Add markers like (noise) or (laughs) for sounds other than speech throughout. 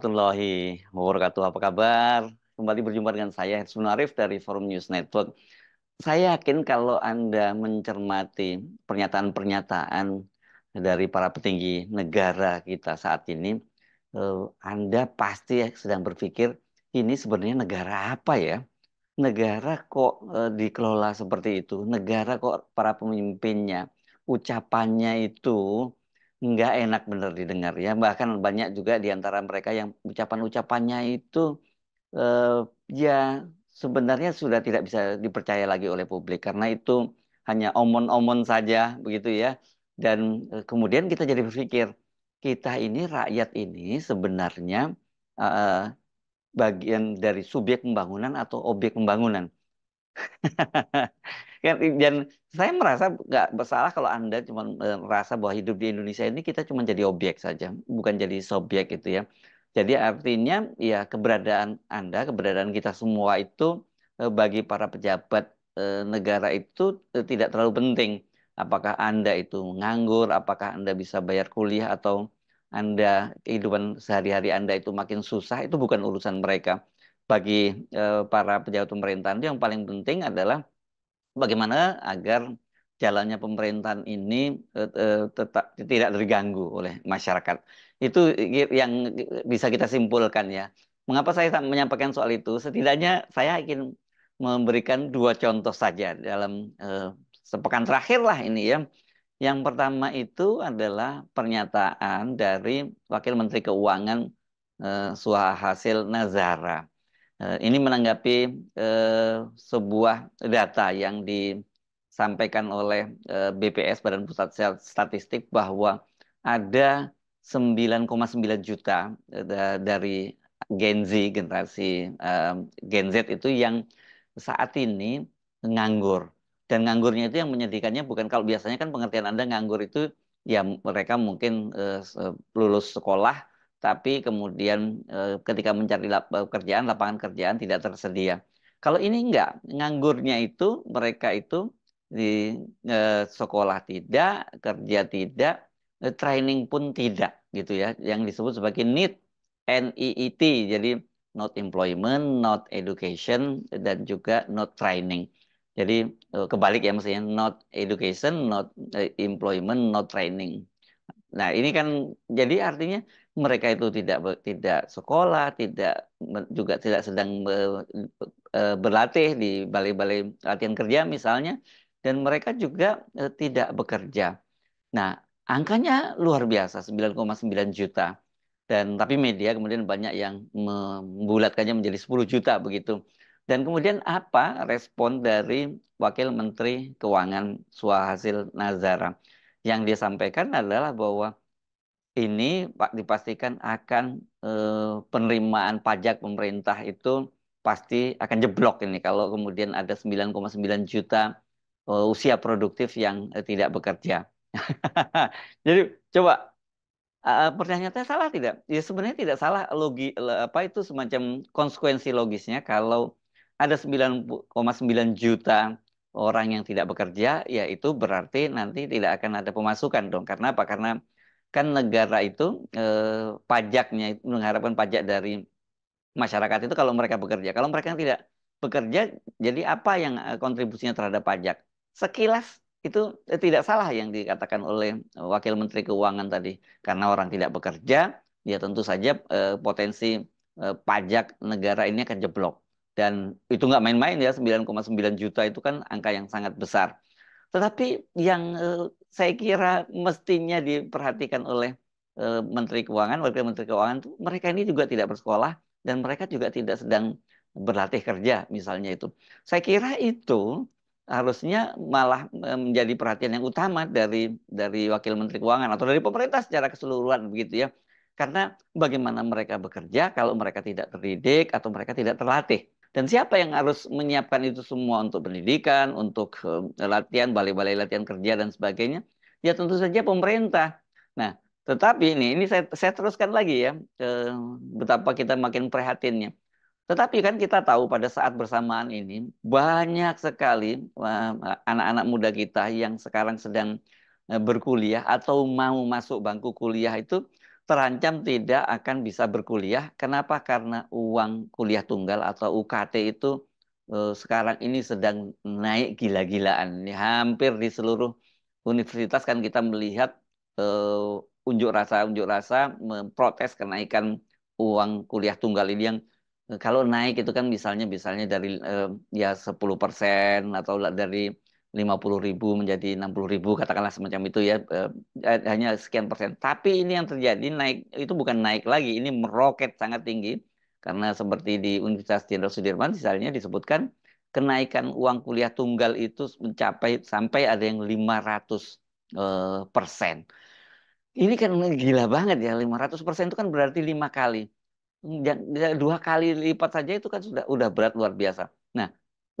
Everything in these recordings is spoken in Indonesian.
warahmatullahi wabarakatuh. Apa kabar? Kembali berjumpa dengan saya Hersun Arif dari Forum News Network. Saya yakin kalau Anda mencermati pernyataan-pernyataan dari para petinggi negara kita saat ini, eh, Anda pasti sedang berpikir, ini sebenarnya negara apa ya? Negara kok eh, dikelola seperti itu? Negara kok para pemimpinnya, ucapannya itu nggak enak bener didengar ya. Bahkan banyak juga diantara mereka yang ucapan-ucapannya itu uh, ya sebenarnya sudah tidak bisa dipercaya lagi oleh publik karena itu hanya omon-omon saja begitu ya. Dan uh, kemudian kita jadi berpikir kita ini rakyat ini sebenarnya uh, bagian dari subjek pembangunan atau objek pembangunan. (laughs) Kan, dan saya merasa nggak bersalah kalau anda cuma eh, merasa bahwa hidup di Indonesia ini kita cuma jadi objek saja bukan jadi subjek itu ya jadi artinya ya keberadaan anda keberadaan kita semua itu eh, bagi para pejabat eh, negara itu tidak terlalu penting apakah anda itu nganggur apakah anda bisa bayar kuliah atau anda kehidupan sehari-hari anda itu makin susah itu bukan urusan mereka bagi eh, para pejabat pemerintahan itu yang paling penting adalah bagaimana agar jalannya pemerintahan ini eh, eh, tetap tidak terganggu oleh masyarakat. Itu yang bisa kita simpulkan ya. Mengapa saya menyampaikan soal itu? Setidaknya saya ingin memberikan dua contoh saja dalam sepekan terakhir lah ini ya. Yang pertama itu adalah pernyataan dari Wakil Menteri Keuangan eh, Hasil Nazara Eh, ini menanggapi eh, sebuah data yang disampaikan oleh eh, BPS Badan Pusat Statistik bahwa ada 9,9 juta dari Gen Z generasi Gen Z itu yang saat ini nganggur dan nganggurnya itu yang menyedihkannya bukan kalau biasanya kan pengertian Anda nganggur itu ya mereka mungkin lulus sekolah tapi kemudian eh, ketika mencari pekerjaan eh, kerjaan lapangan kerjaan tidak tersedia. Kalau ini enggak, nganggurnya itu mereka itu di eh, sekolah tidak, kerja tidak, training pun tidak gitu ya, yang disebut sebagai NEET, T, Jadi not employment, not education dan juga not training. Jadi kebalik ya maksudnya not education, not employment, not training. Nah, ini kan jadi artinya mereka itu tidak tidak sekolah, tidak juga tidak sedang e, berlatih di balai-balai latihan kerja misalnya, dan mereka juga e, tidak bekerja. Nah, angkanya luar biasa 9,9 juta. Dan tapi media kemudian banyak yang membulatkannya menjadi 10 juta begitu. Dan kemudian apa respon dari Wakil Menteri Keuangan Suhasil Nazara? Yang dia sampaikan adalah bahwa ini Pak dipastikan akan eh, penerimaan pajak pemerintah itu pasti akan jeblok ini kalau kemudian ada 9,9 juta eh, usia produktif yang eh, tidak bekerja. (laughs) Jadi coba pertanyaannya eh, eh, pertanyaannya salah tidak? Ya sebenarnya tidak salah logi apa itu semacam konsekuensi logisnya kalau ada 9,9 juta orang yang tidak bekerja, ya itu berarti nanti tidak akan ada pemasukan dong. Karena apa? Karena kan negara itu eh, pajaknya mengharapkan pajak dari masyarakat itu kalau mereka bekerja. Kalau mereka tidak bekerja, jadi apa yang eh, kontribusinya terhadap pajak? Sekilas itu eh, tidak salah yang dikatakan oleh eh, Wakil Menteri Keuangan tadi. Karena orang tidak bekerja, ya tentu saja eh, potensi eh, pajak negara ini akan jeblok. Dan itu nggak main-main ya, 9,9 juta itu kan angka yang sangat besar. Tetapi yang eh, saya kira mestinya diperhatikan oleh eh, Menteri Keuangan, Wakil Menteri Keuangan, mereka ini juga tidak bersekolah dan mereka juga tidak sedang berlatih kerja misalnya itu. Saya kira itu harusnya malah eh, menjadi perhatian yang utama dari dari wakil menteri keuangan atau dari pemerintah secara keseluruhan begitu ya. Karena bagaimana mereka bekerja kalau mereka tidak terdidik atau mereka tidak terlatih. Dan siapa yang harus menyiapkan itu semua untuk pendidikan, untuk eh, latihan, balai-balai latihan kerja dan sebagainya? Ya tentu saja pemerintah. Nah, tetapi ini ini saya, saya teruskan lagi ya eh, betapa kita makin prihatinnya. Tetapi kan kita tahu pada saat bersamaan ini banyak sekali eh, anak-anak muda kita yang sekarang sedang berkuliah atau mau masuk bangku kuliah itu terancam tidak akan bisa berkuliah. Kenapa? Karena uang kuliah tunggal atau UKT itu eh, sekarang ini sedang naik gila-gilaan. Hampir di seluruh universitas kan kita melihat eh, unjuk rasa unjuk rasa memprotes kenaikan uang kuliah tunggal ini yang eh, kalau naik itu kan misalnya misalnya dari eh, ya 10% atau dari 50 ribu menjadi 60 ribu katakanlah semacam itu ya eh, eh, hanya sekian persen tapi ini yang terjadi naik itu bukan naik lagi ini meroket sangat tinggi karena seperti di Universitas Jenderal Sudirman misalnya disebutkan kenaikan uang kuliah tunggal itu mencapai sampai ada yang 500 eh, persen ini kan gila banget ya 500 persen itu kan berarti lima kali ya, dua kali lipat saja itu kan sudah udah berat luar biasa nah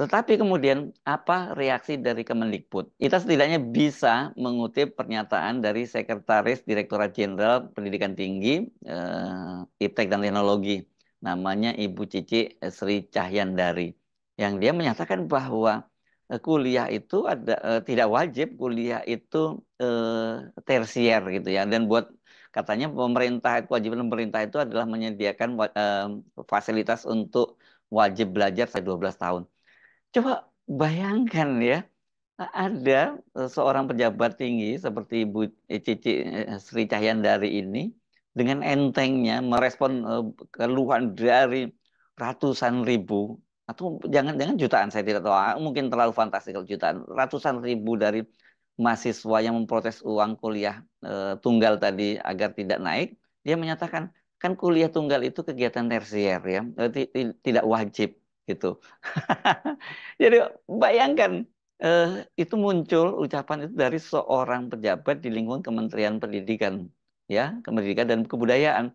tetapi kemudian apa reaksi dari Kemendikbud? Kita setidaknya bisa mengutip pernyataan dari Sekretaris Direktorat Jenderal Pendidikan Tinggi eh, Iptek dan Teknologi, namanya Ibu Cici Sri Cahyandari, yang dia menyatakan bahwa eh, kuliah itu ada eh, tidak wajib kuliah itu eh, tersier gitu ya, dan buat katanya pemerintah kewajiban pemerintah itu adalah menyediakan eh, fasilitas untuk wajib belajar sampai 12 tahun Coba bayangkan ya, ada seorang pejabat tinggi seperti Bu Cici eh, Sri Cahyandari ini dengan entengnya merespon eh, keluhan dari ratusan ribu atau jangan-jangan jutaan saya tidak tahu ah, mungkin terlalu fantastis kalau jutaan ratusan ribu dari mahasiswa yang memprotes uang kuliah e, tunggal tadi agar tidak naik dia menyatakan kan kuliah tunggal itu kegiatan tersier ya tidak wajib gitu. (laughs) Jadi bayangkan eh, itu muncul ucapan itu dari seorang pejabat di lingkungan Kementerian Pendidikan, ya, Kementerian dan Kebudayaan.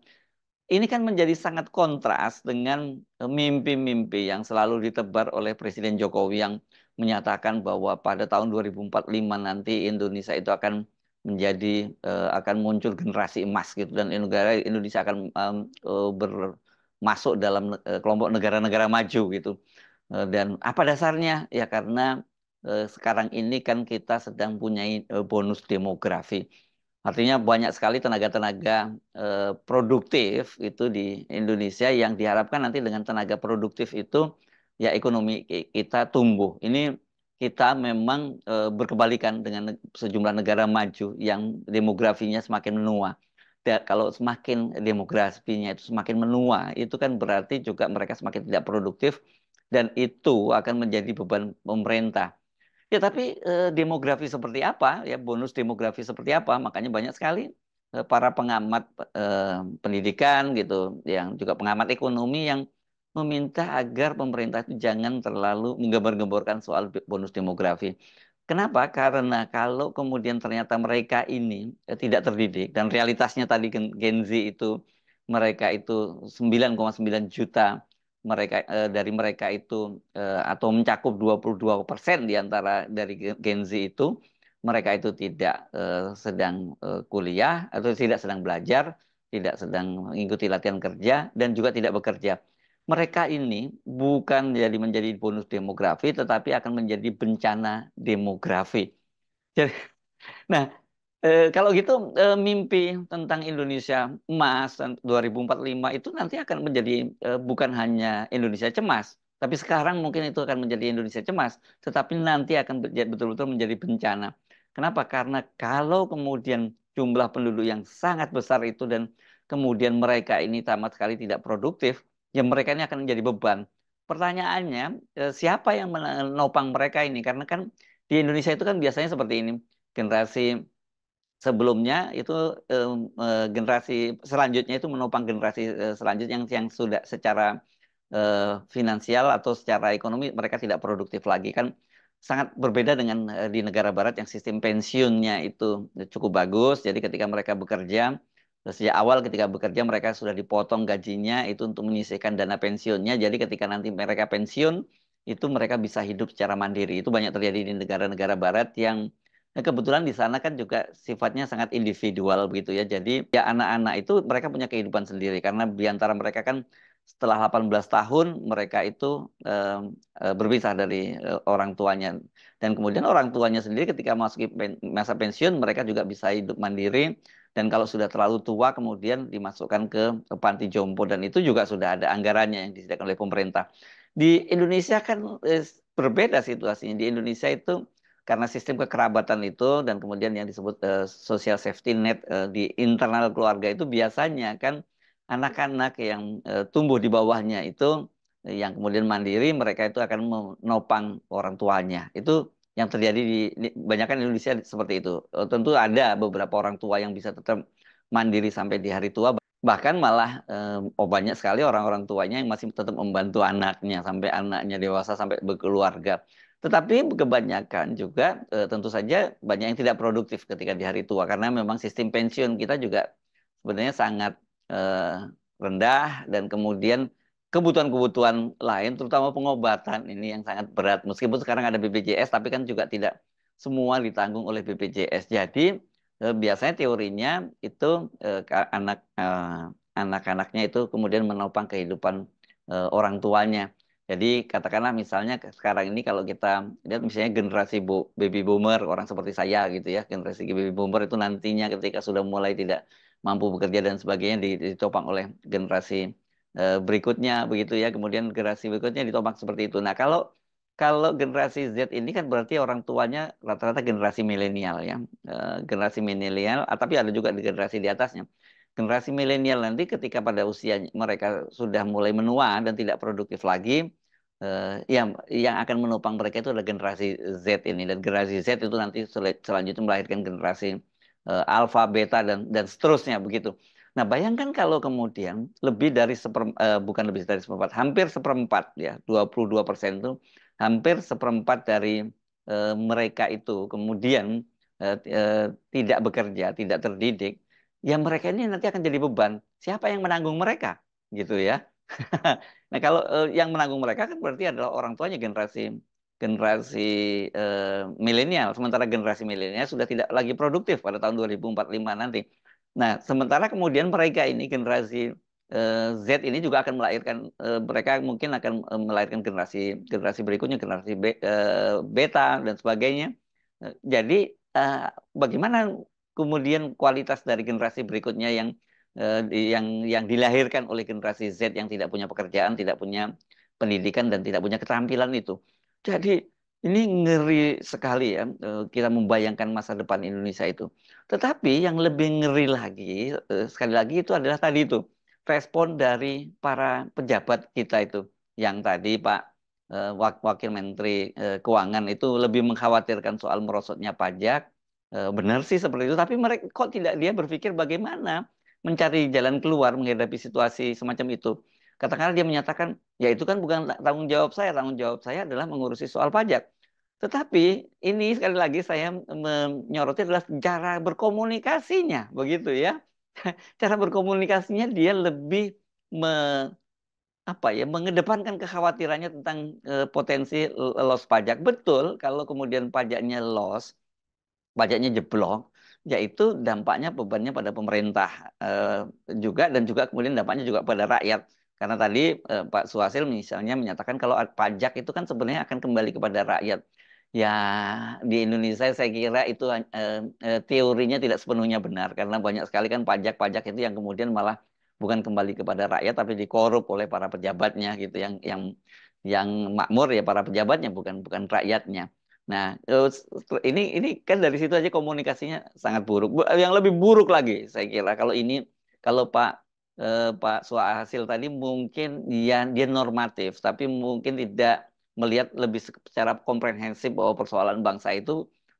Ini kan menjadi sangat kontras dengan mimpi-mimpi yang selalu ditebar oleh Presiden Jokowi yang menyatakan bahwa pada tahun 2045 nanti Indonesia itu akan menjadi eh, akan muncul generasi emas gitu dan negara Indonesia akan eh, ber masuk dalam eh, kelompok negara-negara maju gitu. Eh, dan apa dasarnya? Ya karena eh, sekarang ini kan kita sedang punya bonus demografi. Artinya banyak sekali tenaga-tenaga produktif itu di Indonesia yang diharapkan nanti dengan tenaga produktif itu ya ekonomi kita tumbuh. Ini kita memang berkebalikan dengan sejumlah negara maju yang demografinya semakin menua kalau semakin demografinya itu semakin menua, itu kan berarti juga mereka semakin tidak produktif dan itu akan menjadi beban pemerintah. Ya tapi e, demografi seperti apa ya bonus demografi seperti apa makanya banyak sekali e, para pengamat e, pendidikan gitu yang juga pengamat ekonomi yang meminta agar pemerintah itu jangan terlalu menggembar-gemborkan soal bonus demografi. Kenapa? Karena kalau kemudian ternyata mereka ini eh, tidak terdidik dan realitasnya tadi Gen Z itu mereka itu 9,9 juta mereka eh, dari mereka itu eh, atau mencakup 22 persen di antara dari Gen Z itu mereka itu tidak eh, sedang eh, kuliah atau tidak sedang belajar, tidak sedang mengikuti latihan kerja dan juga tidak bekerja mereka ini bukan jadi menjadi bonus demografi tetapi akan menjadi bencana demografi. Jadi (laughs) nah e, kalau gitu e, mimpi tentang Indonesia emas 2045 itu nanti akan menjadi e, bukan hanya Indonesia cemas tapi sekarang mungkin itu akan menjadi Indonesia cemas tetapi nanti akan betul-betul menjadi bencana. Kenapa? Karena kalau kemudian jumlah penduduk yang sangat besar itu dan kemudian mereka ini tamat sekali tidak produktif, ya mereka ini akan menjadi beban. Pertanyaannya, eh, siapa yang menopang mereka ini? Karena kan di Indonesia itu kan biasanya seperti ini, generasi sebelumnya itu eh, eh, generasi selanjutnya itu menopang generasi selanjutnya yang yang sudah secara finansial atau secara ekonomi mereka tidak produktif lagi kan sangat berbeda dengan di negara barat yang sistem pensiunnya itu cukup bagus. Jadi ketika mereka bekerja sejak ya, awal ketika bekerja mereka sudah dipotong gajinya itu untuk menyisihkan dana pensiunnya. Jadi ketika nanti mereka pensiun itu mereka bisa hidup secara mandiri. Itu banyak terjadi di negara-negara barat yang nah kebetulan di sana kan juga sifatnya sangat individual begitu ya. Jadi ya anak-anak itu mereka punya kehidupan sendiri karena di antara mereka kan setelah 18 tahun mereka itu eh, eh, berpisah dari eh, orang tuanya dan kemudian orang tuanya sendiri ketika masuk masa pensiun mereka juga bisa hidup mandiri dan kalau sudah terlalu tua kemudian dimasukkan ke, panti jompo dan itu juga sudah ada anggarannya yang disediakan oleh pemerintah. Di Indonesia kan eh, berbeda situasinya. Di Indonesia itu karena sistem kekerabatan itu dan kemudian yang disebut eh, social safety net eh, di internal keluarga itu biasanya kan anak-anak yang eh, tumbuh di bawahnya itu eh, yang kemudian mandiri mereka itu akan menopang orang tuanya. Itu yang terjadi di, di banyak kan Indonesia seperti itu. Eh, tentu ada beberapa orang tua yang bisa tetap mandiri sampai di hari tua. Bahkan malah eh, oh banyak sekali orang-orang tuanya yang masih tetap membantu anaknya sampai anaknya dewasa sampai berkeluarga. Tetapi kebanyakan juga eh, tentu saja banyak yang tidak produktif ketika di hari tua karena memang sistem pensiun kita juga sebenarnya sangat eh, rendah dan kemudian kebutuhan-kebutuhan lain, terutama pengobatan ini yang sangat berat. Meskipun sekarang ada BPJS, tapi kan juga tidak semua ditanggung oleh BPJS. Jadi eh, biasanya teorinya itu eh, anak eh, anak-anaknya itu kemudian menopang kehidupan orang tuanya. Jadi katakanlah misalnya sekarang ini kalau kita lihat misalnya generasi baby boomer orang seperti saya gitu ya generasi baby boomer itu nantinya ketika sudah mulai tidak mampu bekerja dan sebagainya ditopang oleh generasi Eh, berikutnya begitu ya kemudian generasi berikutnya ditomak seperti itu nah kalau kalau generasi Z ini kan berarti orang tuanya rata-rata generasi milenial ya eh, generasi milenial ah, tapi ada juga di generasi di atasnya generasi milenial nanti ketika pada usia mereka sudah mulai menua dan tidak produktif lagi eh, yang yang akan menopang mereka itu adalah generasi Z ini dan generasi Z itu nanti selanjutnya melahirkan generasi alfa beta dan dan seterusnya begitu Nah, bayangkan kalau kemudian lebih dari seper, eh, bukan lebih dari seperempat, hampir seperempat ya, 22 persen itu hampir seperempat dari eh, mereka itu kemudian eh, uh, tidak bekerja, tidak terdidik, ya mereka ini nanti akan jadi beban. Siapa yang menanggung mereka, gitu ya? (laughs) nah, kalau uh, yang menanggung mereka kan berarti adalah orang tuanya generasi generasi eh, milenial, sementara generasi milenial sudah tidak lagi produktif pada tahun 2045 nanti. Nah, sementara kemudian mereka ini generasi eh, Z ini juga akan melahirkan eh, mereka mungkin akan eh, melahirkan generasi generasi berikutnya generasi beta dan sebagainya. Jadi bagaimana kemudian kualitas dari generasi berikutnya yang yang yang dilahirkan oleh generasi Z yang tidak punya pekerjaan, tidak punya pendidikan dan tidak punya keterampilan itu. Jadi ini ngeri sekali ya eh, kita membayangkan masa depan Indonesia itu. Tetapi yang lebih ngeri lagi eh, sekali lagi itu adalah tadi itu respon dari para pejabat kita itu yang tadi Pak eh, Wakil Menteri Keuangan itu lebih mengkhawatirkan soal merosotnya pajak. Benar sih seperti itu, tapi mereka kok tidak dia berpikir bagaimana mencari jalan keluar menghadapi situasi semacam itu katakanlah dia menyatakan ya itu kan bukan tanggung jawab saya tanggung jawab saya adalah mengurusi soal pajak tetapi ini sekali lagi saya menyoroti adalah cara berkomunikasinya, begitu ya. (laughs) Cara berkomunikasinya dia lebih me, apa ya mengedepankan kekhawatirannya tentang eh, potensi loss pajak. Betul kalau kemudian pajaknya loss, pajaknya jeblok, yaitu dampaknya bebannya pada pemerintah eh, juga dan juga kemudian dampaknya juga pada rakyat. Karena tadi eh, Pak Suhasil misalnya menyatakan kalau pajak itu kan sebenarnya akan kembali kepada rakyat ya di Indonesia saya kira itu eh, eh, teorinya tidak sepenuhnya benar karena banyak sekali kan pajak-pajak itu yang kemudian malah bukan kembali kepada rakyat tapi dikorup oleh para pejabatnya gitu yang yang yang makmur ya para pejabatnya bukan bukan rakyatnya. Nah, ini ini kan dari situ aja komunikasinya sangat buruk. Yang lebih buruk lagi saya kira kalau ini kalau Pak eh, Pak hasil tadi mungkin dia dia normatif tapi mungkin tidak melihat lebih secara komprehensif bahwa persoalan bangsa itu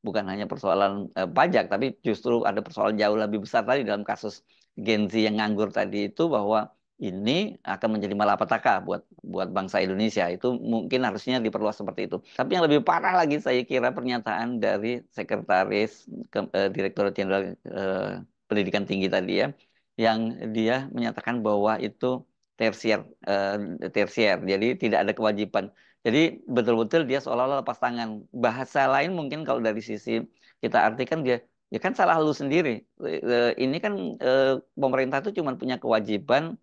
bukan hanya persoalan eh, pajak tapi justru ada persoalan jauh lebih besar tadi dalam kasus Gen Z yang nganggur tadi itu bahwa ini akan menjadi malapetaka buat buat bangsa Indonesia itu mungkin harusnya diperluas seperti itu. Tapi yang lebih parah lagi saya kira pernyataan dari sekretaris ke, eh, Direktur Jenderal eh, Pendidikan Tinggi tadi ya yang dia menyatakan bahwa itu tersier eh, tersier. Jadi tidak ada kewajiban jadi betul-betul dia seolah-olah lepas tangan. Bahasa lain mungkin kalau dari sisi kita artikan dia ya kan salah lu sendiri. Eh, eh, ini kan eh, pemerintah itu cuma punya kewajiban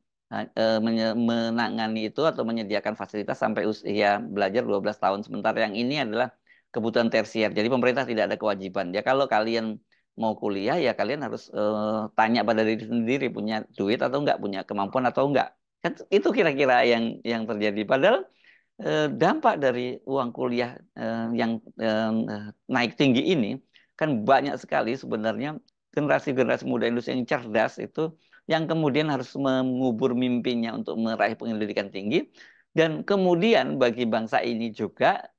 menangani itu atau menyediakan fasilitas sampai usia belajar 12 tahun. Sementara yang ini adalah kebutuhan tersier. Jadi pemerintah tidak ada kewajiban. Ya kalau kalian mau kuliah ya kalian harus uh, tanya pada diri sendiri punya duit atau enggak, punya kemampuan atau enggak. Kan itu kira-kira yang yang terjadi. Padahal Eh, dampak dari uang kuliah eh, yang eh, naik tinggi ini kan banyak sekali sebenarnya generasi-generasi muda Indonesia yang cerdas itu yang kemudian harus mengubur mimpinya untuk meraih pendidikan tinggi dan kemudian bagi bangsa ini juga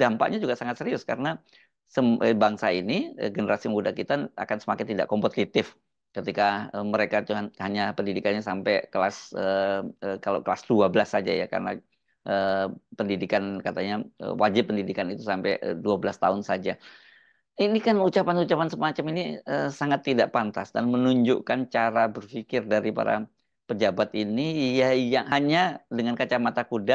dampaknya juga sangat serius karena bangsa ini generasi muda kita akan semakin tidak kompetitif ketika mereka hanya pendidikannya sampai kelas kalau kelas 12 saja ya karena Eh, pendidikan katanya eh, wajib pendidikan itu sampai 12 eh, tahun saja. Ini kan ucapan-ucapan semacam ini sangat tidak pantas dan menunjukkan cara berpikir dari para pejabat ini ya yang hanya dengan kacamata kuda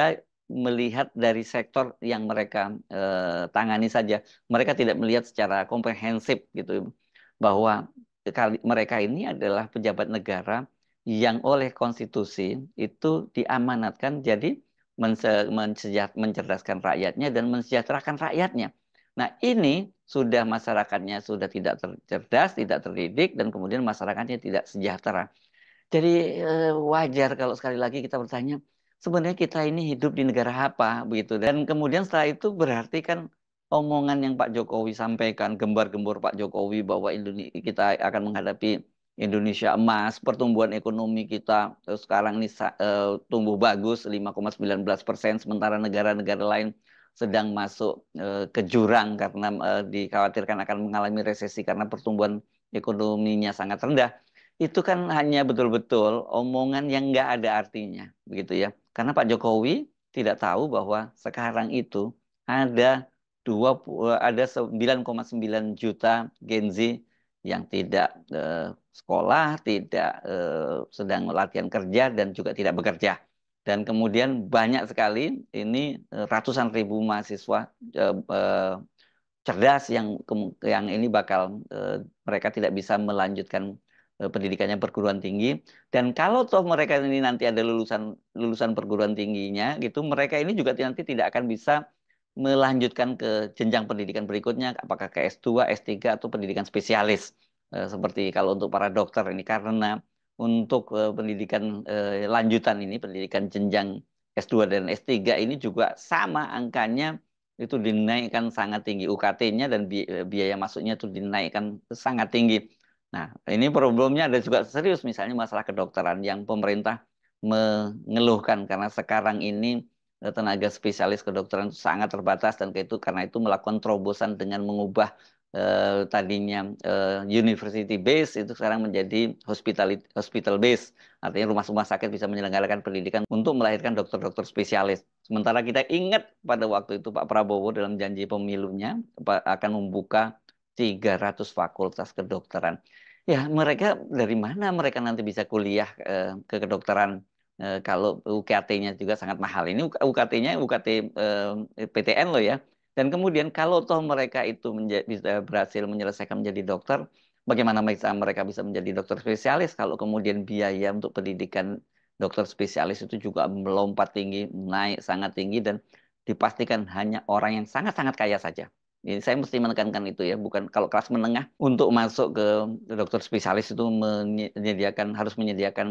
melihat dari sektor yang mereka eh, tangani saja. Mereka tidak melihat secara komprehensif gitu bahwa mereka ini adalah pejabat negara yang oleh konstitusi itu diamanatkan jadi mencerdaskan rakyatnya dan mensejahterakan rakyatnya. Nah, ini sudah masyarakatnya sudah tidak tercerdas, tidak terdidik dan kemudian masyarakatnya tidak sejahtera. Jadi eh, wajar kalau sekali lagi kita bertanya, sebenarnya kita ini hidup di negara apa begitu. Dan kemudian setelah itu berarti kan omongan yang Pak Jokowi sampaikan, gembar-gembor Pak Jokowi bahwa Indonesia kita akan menghadapi Indonesia emas, pertumbuhan ekonomi kita eh, sekarang ini eh, tumbuh bagus 5,19 persen, sementara negara-negara lain sedang masuk eh, ke jurang karena dikhawatirkan akan mengalami resesi karena pertumbuhan ekonominya sangat rendah. Itu kan hanya betul-betul omongan yang nggak ada artinya, begitu ya. Karena Pak Jokowi tidak tahu bahwa sekarang itu ada 20, ada 9,9 juta Gen Z yang tidak eh, sekolah, tidak eh, sedang latihan kerja dan juga tidak bekerja. Dan kemudian banyak sekali ini eh, ratusan ribu mahasiswa eh, eh, cerdas yang yang ini bakal eh, mereka tidak bisa melanjutkan eh, pendidikannya perguruan tinggi. Dan kalau toh mereka ini nanti ada lulusan lulusan perguruan tingginya gitu, mereka ini juga nanti tidak akan bisa melanjutkan ke jenjang pendidikan berikutnya, apakah ke S2, S3, atau pendidikan spesialis. Eh, seperti kalau untuk para dokter ini, karena untuk eh, pendidikan eh, lanjutan ini, pendidikan jenjang S2 dan S3 ini juga sama angkanya itu dinaikkan sangat tinggi UKT-nya dan biaya masuknya itu dinaikkan sangat tinggi. Nah, ini problemnya ada juga serius misalnya masalah kedokteran yang pemerintah mengeluhkan karena sekarang ini tenaga spesialis kedokteran itu sangat terbatas dan itu karena itu melakukan terobosan dengan mengubah eh, tadinya eh, university base itu sekarang menjadi hospital hospital base artinya rumah-rumah sakit bisa menyelenggarakan pendidikan untuk melahirkan dokter-dokter spesialis sementara kita ingat pada waktu itu Pak Prabowo dalam janji pemilunya akan membuka 300 fakultas kedokteran ya mereka dari mana mereka nanti bisa kuliah eh, ke kedokteran Eh, kalau UKT-nya juga sangat mahal. Ini UKT-nya UKT eh, PTN loh ya. Dan kemudian kalau toh mereka itu bisa berhasil menyelesaikan menjadi dokter, bagaimana mereka bisa menjadi dokter spesialis kalau kemudian biaya untuk pendidikan dokter spesialis itu juga melompat tinggi, naik sangat tinggi dan dipastikan hanya orang yang sangat-sangat kaya saja ini saya mesti menekankan itu ya, bukan kalau kelas menengah untuk masuk ke dokter spesialis itu menyediakan harus menyediakan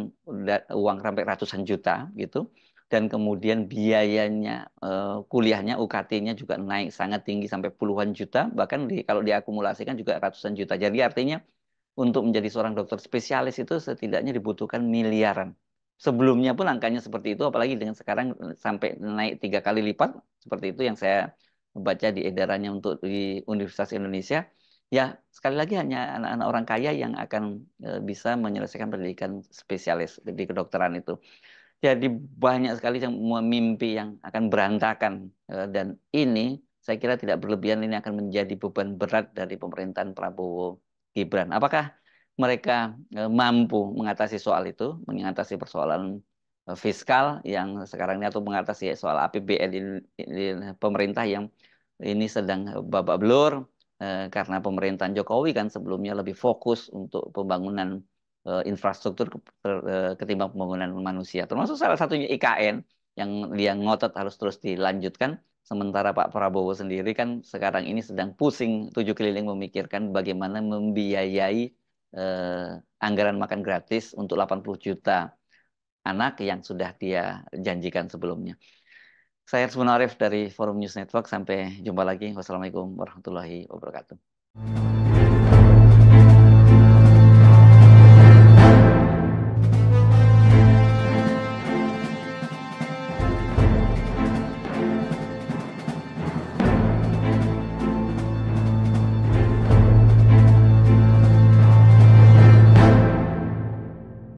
uang sampai ratusan juta gitu dan kemudian biayanya eh, kuliahnya UKT-nya juga naik sangat tinggi sampai puluhan juta bahkan di, kalau diakumulasikan juga ratusan juta jadi artinya untuk menjadi seorang dokter spesialis itu setidaknya dibutuhkan miliaran sebelumnya pun angkanya seperti itu apalagi dengan sekarang sampai naik tiga kali lipat seperti itu yang saya membaca di edarannya untuk di Universitas Indonesia. Ya, sekali lagi hanya anak-anak orang kaya yang akan e, bisa menyelesaikan pendidikan spesialis di kedokteran itu. Jadi banyak sekali yang mimpi yang akan berantakan e, dan ini saya kira tidak berlebihan ini akan menjadi beban berat dari pemerintahan Prabowo Gibran. Apakah mereka e, mampu mengatasi soal itu, mengatasi persoalan Eh, fiskal yang sekarang ini atau mengatasi soal APBN di, pemerintah yang ini sedang babak belur eh, karena pemerintahan Jokowi kan sebelumnya lebih fokus untuk pembangunan eh, infrastruktur ketimbang pembangunan manusia termasuk salah satunya IKN yang dia ngotot harus terus dilanjutkan sementara Pak Prabowo sendiri kan sekarang ini sedang pusing tujuh keliling memikirkan bagaimana membiayai eh, anggaran makan gratis untuk 80 juta anak yang sudah dia janjikan sebelumnya. Saya Ersman Arif dari Forum News Network. Sampai jumpa lagi. Wassalamualaikum warahmatullahi wabarakatuh.